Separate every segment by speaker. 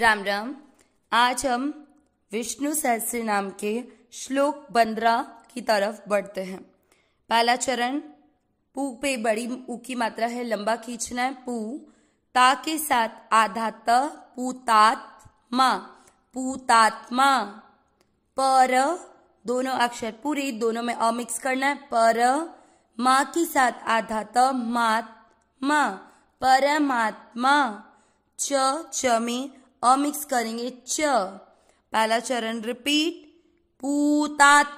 Speaker 1: राम राम आज हम विष्णु सहस्त्र नाम के श्लोक पंद्रह की तरफ बढ़ते हैं पहला चरण पू पे बड़ी ऊ की मात्रा है लंबा खींचना है पू ता के साथ आधा त पूतात्मा पूतात्मा पर दोनों अक्षर पूरी दोनों में अमिक्स करना है पर मा के साथ आधा त मा परमात्मा च चमी अ मिक्स करेंगे च पहला चरण रिपीट पूतात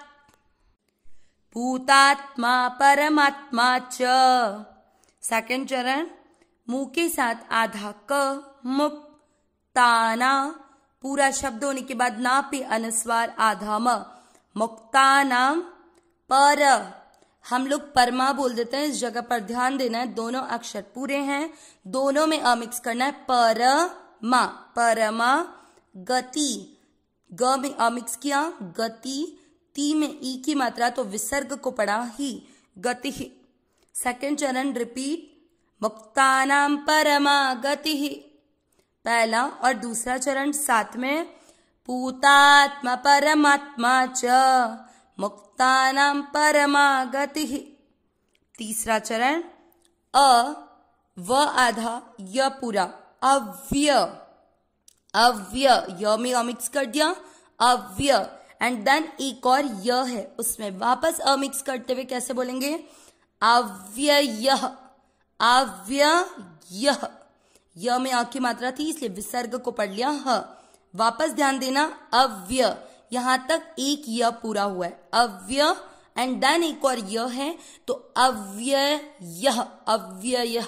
Speaker 1: भूतात्मा परमात्मा च सेकेंड चरण मुंह के साथ आधा क मुक ताना पूरा शब्द होने के बाद ना पे अनुस्वार आधा म मुक्ता नाम पर हम लोग परमा बोल देते हैं इस जगह पर ध्यान देना है दोनों अक्षर पूरे हैं दोनों में अमिक्स करना है पर मा परमा गति ग में अमिक्स किया गति ती में ई की मात्रा तो विसर्ग को पड़ा ही गति ही सेकेंड चरण रिपीट मुक्ता नाम परमा गति ही पहला और दूसरा चरण साथ में पूतात्मा परमात्मा च मुक्ता नाम परमा गति ही तीसरा चरण अ व आधा य पूरा अव्य अव्य य में अमिक्स कर दिया अव्य एंड देन एक और य है उसमें वापस अमिक्स करते हुए कैसे बोलेंगे अव्यय अव्यय य में अ की मात्रा थी इसलिए विसर्ग को पढ़ लिया ह वापस ध्यान देना अव्य यहां तक एक य पूरा हुआ है अव्य एंड देन एक और य है तो अव्यय अव्यय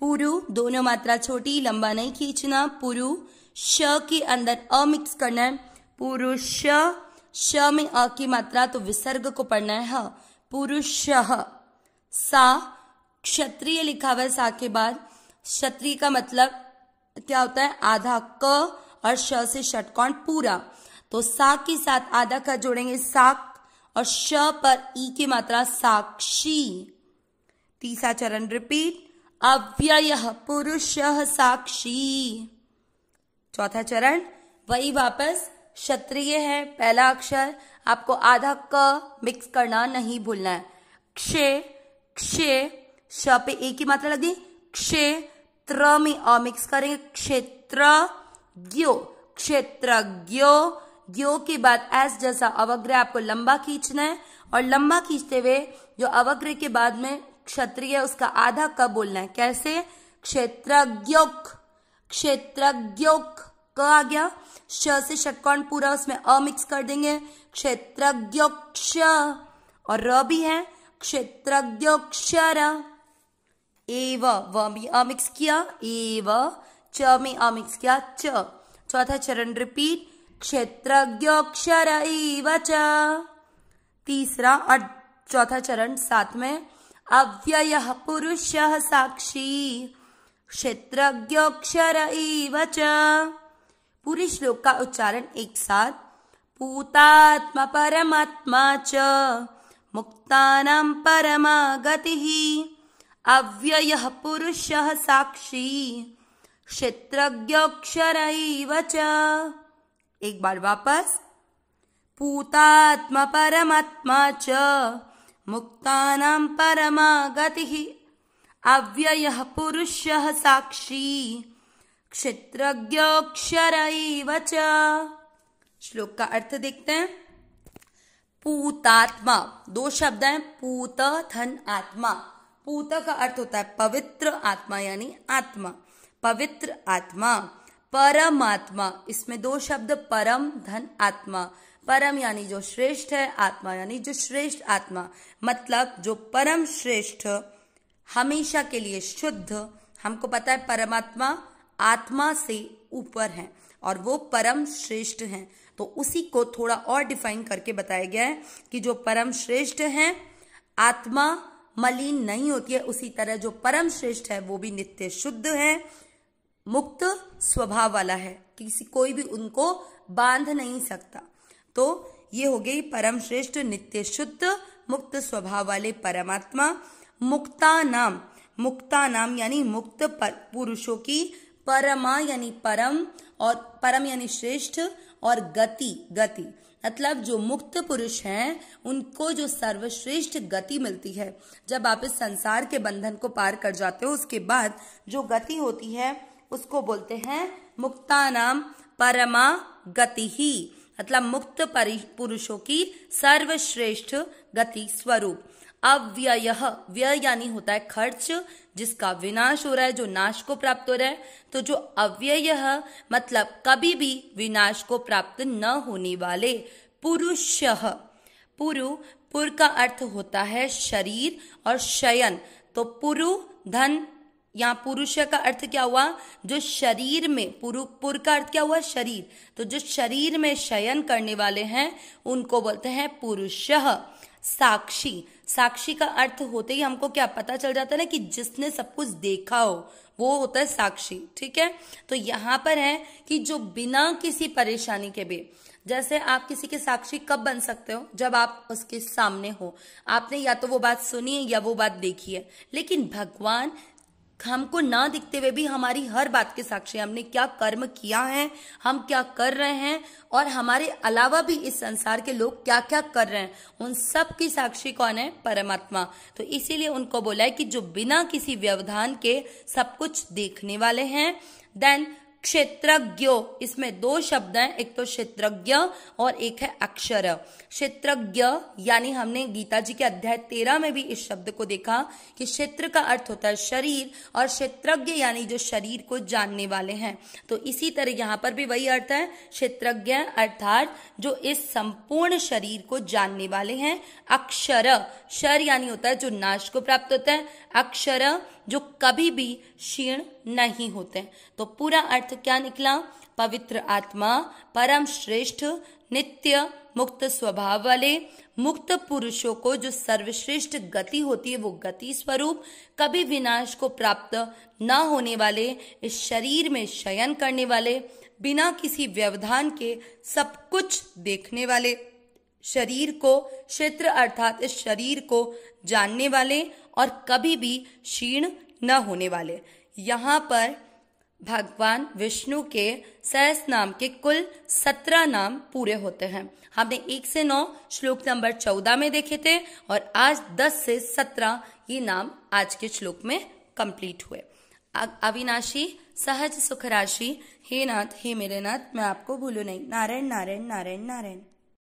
Speaker 1: पुरु दोनों मात्रा छोटी लंबा नहीं खींचना पुरु श के अंदर अ मिक्स करना है पुरुष श में अ की मात्रा तो विसर्ग को पढ़ना है पुरुष सा क्षत्रिय लिखा हुआ सा के बाद क्षत्रिय का मतलब क्या होता है आधा क और श से षटकोण पूरा तो सा के साथ आधा का जोड़ेंगे साक और श पर ई की मात्रा साक्षी तीसरा चरण रिपीट अव्यय पुरुष साक्षी चौथा चरण वही वापस क्षत्रिय है पहला अक्षर आपको आधा क मिक्स करना नहीं भूलना है क्षे क्षे श पे एक ही मात्रा लगी क्षे त्र में अ मिक्स करेंगे क्षेत्र ज्ञो क्षेत्रज्ञो ज्ञो के बाद एस जैसा अवग्रह आपको लंबा खींचना है और लंबा खींचते हुए जो अवग्रह के बाद में क्षत्रिय उसका आधा क बोलना है कैसे क्षेत्रज्ञोक क्षेत्रज्ञोक क आ गया श से षटकोण पूरा उसमें अ मिक्स कर देंगे क्षेत्रज्ञोक्ष और र भी है क्षेत्रज्ञोक्ष एव व भी अमिक्स किया एव च में अमिक्स किया च चौथा चरण रिपीट क्षेत्रज्ञोक्षर एव च तीसरा और चौथा चरण साथ में अव्यय पुरुष साक्षी क्षेत्र एव च पूरी श्लोक का उच्चारण एक साथ पूतात्मा परमात्मा च मुक्ता परमा गति अव्यय पुरुष साक्षी क्षेत्र च एक बार वापस पूतात्मा परमात्मा च मुक्ता परमा गतिः पुरुषः साक्षी क्षेत्र श्लोक का अर्थ देखते हैं पूतात्मा दो शब्द हैं पूत धन आत्मा पूत का अर्थ होता है पवित्र आत्मा यानी आत्मा पवित्र आत्मा परमात्मा इसमें दो शब्द परम धन आत्मा परम यानी जो श्रेष्ठ है आत्मा यानी जो श्रेष्ठ आत्मा मतलब जो परम श्रेष्ठ हमेशा के लिए शुद्ध हमको पता है परमात्मा आत्मा से ऊपर है और वो परम श्रेष्ठ है तो उसी को थोड़ा और डिफाइन करके बताया गया है कि जो परम श्रेष्ठ है आत्मा मलिन नहीं होती है उसी तरह जो परम श्रेष्ठ है वो भी नित्य शुद्ध है मुक्त स्वभाव वाला है किसी कोई भी उनको बांध नहीं सकता तो ये हो गई परम श्रेष्ठ नित्य शुद्ध मुक्त स्वभाव वाले परमात्मा मुक्ता नाम मुक्ता नाम यानी मुक्त पुरुषों की परमा यानी परम और परम यानी श्रेष्ठ और गति गति मतलब जो मुक्त पुरुष हैं उनको जो सर्वश्रेष्ठ गति मिलती है जब आप इस संसार के बंधन को पार कर जाते हो उसके बाद जो गति होती है उसको बोलते हैं मुक्ता नाम परमा गति ही मतलब मुक्त पुरुषों की सर्वश्रेष्ठ गति स्वरूप अव्यय व्यय यानी होता है खर्च जिसका विनाश हो रहा है जो नाश को प्राप्त हो रहा है तो जो अव्यय मतलब कभी भी विनाश को प्राप्त न होने वाले पुरुष पुरु पुर का अर्थ होता है शरीर और शयन तो पुरु धन यहाँ पुरुष का अर्थ क्या हुआ जो शरीर में पुरु पुर का अर्थ क्या हुआ शरीर तो जो शरीर में शयन करने वाले हैं उनको बोलते हैं पुरुष साक्षी साक्षी का अर्थ होते ही हमको क्या पता चल जाता है ना कि जिसने सब कुछ देखा हो वो होता है साक्षी ठीक है तो यहाँ पर है कि जो बिना किसी परेशानी के भी जैसे आप किसी के साक्षी कब बन सकते हो जब आप उसके सामने हो आपने या तो वो बात सुनी है या वो बात देखी है लेकिन भगवान हमको ना दिखते हुए भी हमारी हर बात के साक्षी हमने क्या कर्म किया है हम क्या कर रहे हैं और हमारे अलावा भी इस संसार के लोग क्या क्या कर रहे हैं उन सब की साक्षी कौन है परमात्मा तो इसीलिए उनको बोला है कि जो बिना किसी व्यवधान के सब कुछ देखने वाले हैं देन क्षेत्रज्ञ इसमें दो शब्द हैं एक तो क्षेत्रज्ञ और एक है अक्षर क्षेत्रज्ञ यानी हमने गीता जी के अध्याय तेरह में भी इस शब्द को देखा कि क्षेत्र का अर्थ होता है शरीर और क्षेत्रज्ञ यानी जो शरीर को जानने वाले हैं तो इसी तरह यहाँ पर भी वही अर्थ है क्षेत्रज्ञ अर्थात जो इस संपूर्ण शरीर को जानने वाले हैं अक्षर शर यानी होता है जो नाश को प्राप्त होता है अक्षर जो कभी भी क्षीण नहीं होते तो पूरा अर्थ क्या निकला पवित्र आत्मा परम श्रेष्ठ नित्य मुक्त स्वभाव वाले मुक्त पुरुषों को जो सर्वश्रेष्ठ गति होती है वो गति स्वरूप कभी विनाश को प्राप्त न होने वाले इस शरीर में शयन करने वाले बिना किसी व्यवधान के सब कुछ देखने वाले शरीर को क्षेत्र अर्थात इस शरीर को जानने वाले और कभी भी क्षीण न होने वाले यहाँ पर भगवान विष्णु के सहस नाम के कुल सत्रह नाम पूरे होते हैं हमने एक से नौ श्लोक नंबर चौदह में देखे थे और आज दस से सत्रह ये नाम आज के श्लोक में कंप्लीट हुए अविनाशी सहज सुख राशि हे नाथ हे मेरे नाथ मैं आपको भूलू नहीं नारायण नारायण नारायण नारायण